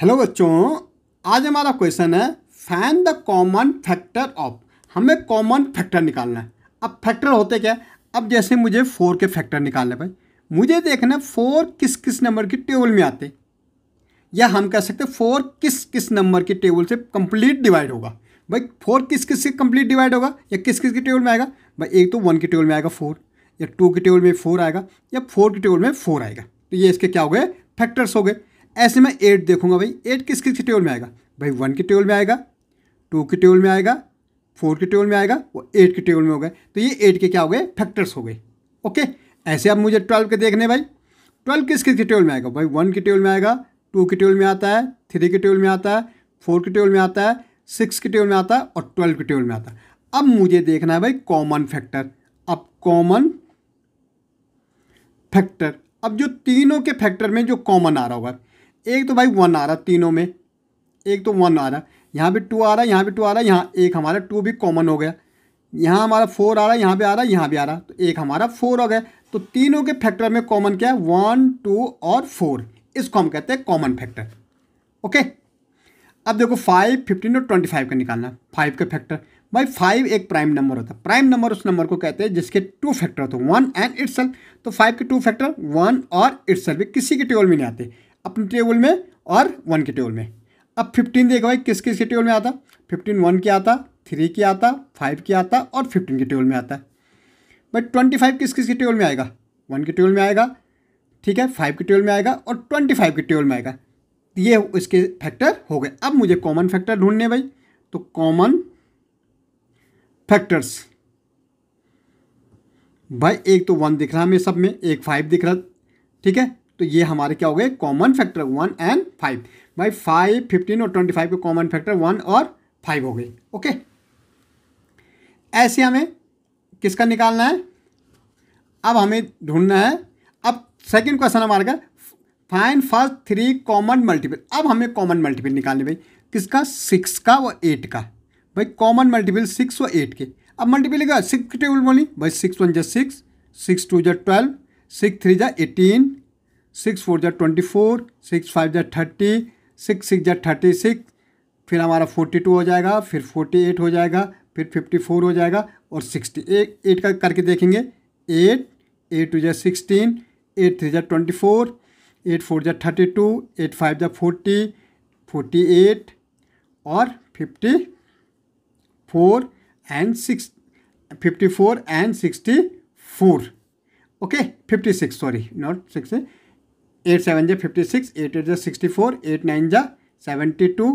hello बच्चों आज हमारा क्वेश्चन है find the common factor of हमें कॉमन फैक्टर निकालना है अब फैक्टर होते क्या अब जैसे मुझे फोर के फैक्टर निकालने भाई मुझे देखना फोर किस किस नंबर की टेबल में आते या हम कह सकते फोर किस किस नंबर की टेबल से कंप्लीट डिवाइड होगा भाई फोर किस किस से कंप्लीट डिवाइड होगा या किस किस की टेबल में आएगा भाई एक तो वन की टेबल में आएगा फोर या टू की टेबल में फोर आएगा या फोर की टेबल में फोर आएगा तो ये इसके क्या हो गए फैक्टर्स हो गए ऐसे में एट देखूंगा भाई एट किस किस के टेबल में आएगा भाई वन के टेबल में आएगा टू के टेबल में आएगा फोर के टेबल में आएगा और एट के टेबल में हो गए तो ये एट के क्या हो गए फैक्टर्स हो गए ओके ऐसे अब मुझे ट्वेल्व के देखने भाई ट्वेल्व किस किस के टेबल में आएगा भाई वन के टेबल में आएगा टू के टेबल में आता है थ्री के टेबल में आता है फोर के टेबल में आता है सिक्स के टेबल में आता है और ट्वेल्व के टेबल में आता है अब मुझे देखना है भाई कॉमन फैक्टर अब कॉमन फैक्टर अब जो तीनों के फैक्टर में जो कॉमन आ रहा होगा एक तो भाई वन आ रहा तीनों में एक तो वन आ रहा यहाँ पे टू आ रहा यहाँ पे टू आ रहा यहाँ एक हमारा टू भी कॉमन हो गया यहाँ हमारा फोर आ रहा यहाँ पे आ रहा यहाँ भी आ रहा तो एक हमारा फोर हो गया तो तीनों के फैक्टर में कॉमन क्या है वन टू और फोर इसको हम कहते हैं कॉमन फैक्टर ओके अब देखो फाइव फिफ्टीन और ट्वेंटी फाइव का निकालना फाइव का फैक्टर भाई फाइव एक प्राइम नंबर होता है प्राइम नंबर उस नंबर को कहते हैं जिसके टू फैक्टर होते हैं वन एंड इट्सल तो फाइव के टू फैक्टर वन और इट्सल भी किसी के टेबल में नहीं आते अपने टेबल में और वन के टेबल में अब फिफ्टीन देखो भाई किस किस के टेबल में आता फिफ्टीन वन के आता थ्री के आता फाइव के आता और फिफ्टीन के टेबल में आता है बट ट्वेंटी फाइव किस किस के टेबल में आएगा वन के टेबल में आएगा ठीक है फाइव के टेबल में आएगा और ट्वेंटी फाइव के टेबल में आएगा ये इसके फैक्टर हो गए अब मुझे कॉमन फैक्टर ढूंढने भाई तो कॉमन फैक्टर्स भाई एक तो वन दिख रहा हमें सब में एक फाइव दिख रहा ठीक है तो ये हमारे क्या हो गए common factor one and five भाई फाइव फिफ्टीन और ट्वेंटी फाइव के कॉमन फैक्टर वन और फाइव हो गए ओके ऐसे हमें किसका निकालना है अब हमें ढूंढना है अब सेकंड क्वेश्चन हमारे का find first three common multiple अब हमें कॉमन मल्टीपल निकालने भाई किसका सिक्स का और एट का भाई कॉमन मल्टीपल सिक्स और एट के अब मल्टीपल सिक्स सिक्स टेबल बोली भाई सिक्स वन जै सिक्स सिक्स टू जै ट्वेल्व सिक्स थ्री जै एटीन सिक्स फोर जै ट्वेंटी फोर सिक्स फाइव जै थर्टी सिक्स सिक्स जै थर्टी सिक्स फिर हमारा फोर्टी टू हो जाएगा फिर फोर्टी एट हो जाएगा फिर फिफ्टी फोर हो जाएगा और सिक्सटी एट एट का करके देखेंगे एट एट टू जै सिक्सटीन एट थ्री जै ट्वेंटी फोर एट फोर जै थर्टी टू एट फाइव जै फोर्टी फोर्टी एट और fifty four and six fifty four and sixty four okay fifty six sorry not six eight seven जा fifty six eight eight जा sixty four eight nine जा seventy two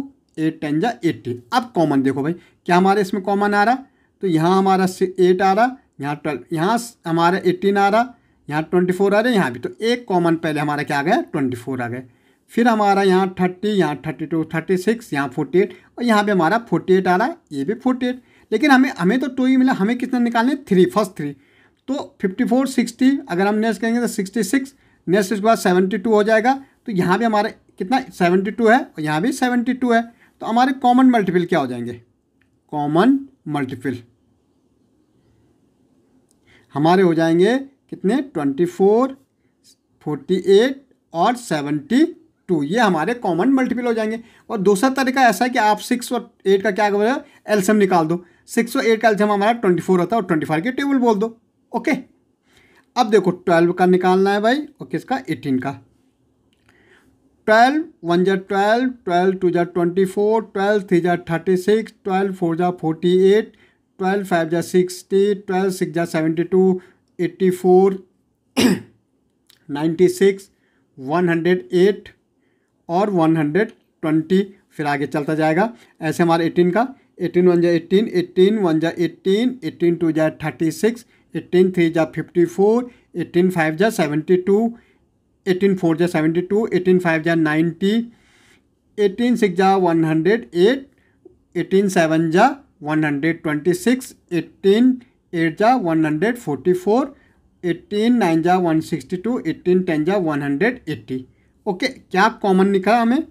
eight ten जा eighty अब common देखो भाई क्या हमारे इसमें कॉमन आ रहा तो यहाँ हमारा एट आ रहा यहाँ ट्वेल्व यहाँ हमारा एट्टीन आ रहा यहाँ ट्वेंटी फोर आ रहा है यहाँ भी तो एक कॉमन पहले हमारा क्या आ गया ट्वेंटी फोर आ गया फिर हमारा यहाँ थर्टी यहाँ थर्टी टू थर्टी सिक्स यहाँ फोर्टी एट और यहाँ पर हमारा फोर्टी एट आ रहा है ये भी फोर्टी एट लेकिन हमें हमें तो टू ही मिला हमें कितना निकालना है थ्री फर्स्ट थ्री तो फिफ्टी फोर सिक्सटी अगर हम नेक्स्ट करेंगे तो सिक्सटी सिक्स नेक्स्ट इसके बाद सेवेंटी टू हो जाएगा तो यहाँ भी हमारे कितना सेवेंटी टू है और यहाँ भी सेवेंटी टू है तो हमारे कॉमन मल्टीपल क्या हो जाएंगे कॉमन मल्टीपल हमारे हो जाएंगे कितने ट्वेंटी फोर फोर्टी एट और सेवेंटी टू ये हमारे कॉमन मल्टीपल हो जाएंगे और दूसरा तरीका ऐसा है कि आप सिक्स और एट का क्या कर एल्सम निकाल दो सिक्स और एट का एल्सम हमारा ट्वेंटी फोर होता है और ट्वेंटी फाइव के टेबल बोल दो ओके अब देखो ट्वेल्व का निकालना है भाई और किसका एटीन का ट्वेल्व वन जै ट्वेल्व ट्वेल्व टू जै ट्वेंटी फोर ट्वेल्व थ्री जै थर्टी सिक्स ट्वेल्व फोर जै फोर्टी एट ट्वेल्व फाइव जै सिक्सटी ट्वेल्व सिक्स जै seventy two eighty four ninety six one hundred eight और वन हंड्रेड ट्वेंटी फिर आगे चलता जाएगा ऐसे हमारे एटीन का एटीन वन जै एटीन एटीन वन जै एटीन एटीन टू जै थर्टी सिक्स एट्टीन थ्री जा फिफ्टी फोर एट्टीन फाइव जा सेवेंटी टू एटीन फोर जा सेवेंटी टू एटीन फाइव जा नाइन्टी एटीन सिक्स जा one hundred eight eighteen seven जा one hundred twenty six eighteen eight जा one hundred forty four eighteen nine जा one sixty two eighteen ten जा one hundred eighty okay क्या common निकला हमें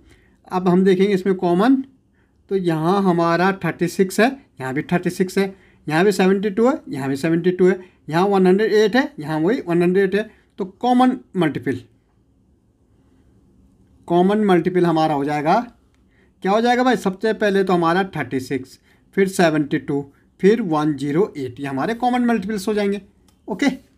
अब हम देखेंगे इसमें कॉमन तो यहाँ हमारा थर्टी सिक्स है यहाँ भी थर्टी सिक्स है यहाँ भी सेवेंटी टू है यहाँ भी सेवेंटी टू है यहाँ वन हंड्रेड एट है यहाँ वही वन हंड्रेड एट है तो कॉमन मल्टीपल कॉमन मल्टीपल हमारा हो जाएगा क्या हो जाएगा भाई सबसे पहले तो हमारा थर्टी सिक्स फिर सेवेंटी टू फिर वन जीरो एट ये हमारे कॉमन मल्टीपल्स हो जाएंगे ओके